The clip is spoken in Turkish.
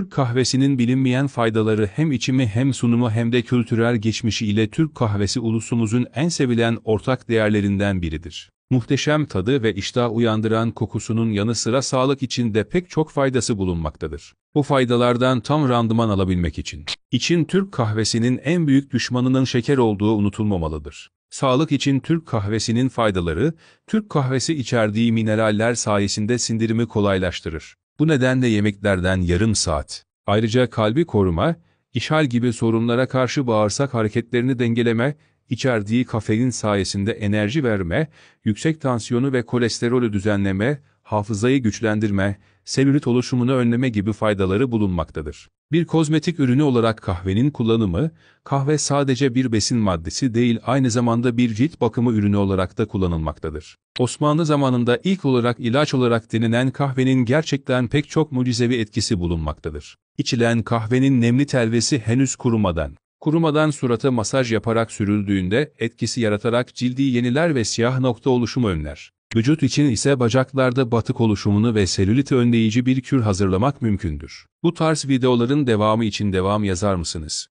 Türk kahvesinin bilinmeyen faydaları hem içimi hem sunumu hem de kültürel geçmişi ile Türk kahvesi ulusumuzun en sevilen ortak değerlerinden biridir. Muhteşem tadı ve iştah uyandıran kokusunun yanı sıra sağlık için de pek çok faydası bulunmaktadır. Bu faydalardan tam randıman alabilmek için. için Türk kahvesinin en büyük düşmanının şeker olduğu unutulmamalıdır. Sağlık için Türk kahvesinin faydaları, Türk kahvesi içerdiği mineraller sayesinde sindirimi kolaylaştırır. Bu nedenle yemeklerden yarım saat. Ayrıca kalbi koruma, işhal gibi sorunlara karşı bağırsak hareketlerini dengeleme, içerdiği kafein sayesinde enerji verme, yüksek tansiyonu ve kolesterolü düzenleme, hafızayı güçlendirme, selülit oluşumunu önleme gibi faydaları bulunmaktadır. Bir kozmetik ürünü olarak kahvenin kullanımı, kahve sadece bir besin maddesi değil aynı zamanda bir cilt bakımı ürünü olarak da kullanılmaktadır. Osmanlı zamanında ilk olarak ilaç olarak denilen kahvenin gerçekten pek çok mucizevi etkisi bulunmaktadır. İçilen kahvenin nemli telvesi henüz kurumadan, kurumadan surata masaj yaparak sürüldüğünde etkisi yaratarak cildi yeniler ve siyah nokta oluşumu önler. Vücut için ise bacaklarda batık oluşumunu ve selüliti önleyici bir kür hazırlamak mümkündür. Bu tarz videoların devamı için devam yazar mısınız?